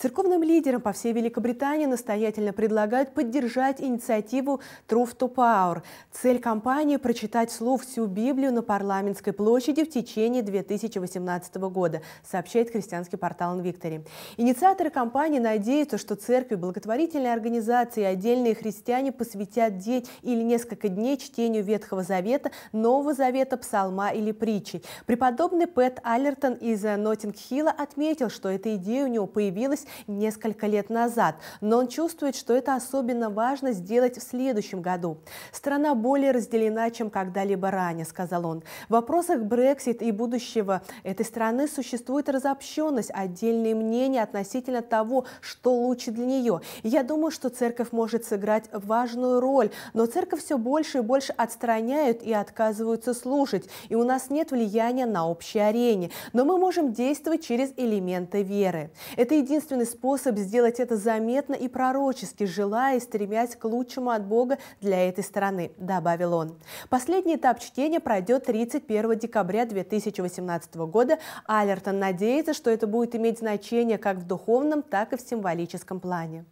Церковным лидерам по всей Великобритании настоятельно предлагают поддержать инициативу Truth to Power. Цель кампании – прочитать слов всю Библию на парламентской площади в течение 2018 года, сообщает христианский портал Инвиктори. Инициаторы кампании надеются, что церкви, благотворительные организации и отдельные христиане посвятят день или несколько дней чтению Ветхого Завета, Нового Завета, Псалма или притчи. Преподобный Пэт Аллертон из Ноттинг-Хилла отметил, что эта идея у него появилась несколько лет назад, но он чувствует, что это особенно важно сделать в следующем году. «Страна более разделена, чем когда-либо ранее», — сказал он. В вопросах Брексит и будущего этой страны существует разобщенность, отдельные мнения относительно того, что лучше для нее. Я думаю, что церковь может сыграть важную роль, но церковь все больше и больше отстраняют и отказываются слушать, и у нас нет влияния на общей арене, но мы можем действовать через элементы веры. Это единственное единственный способ сделать это заметно и пророчески, желая и стремясь к лучшему от Бога для этой страны, добавил он. Последний этап чтения пройдет 31 декабря 2018 года. Алертон надеется, что это будет иметь значение как в духовном, так и в символическом плане.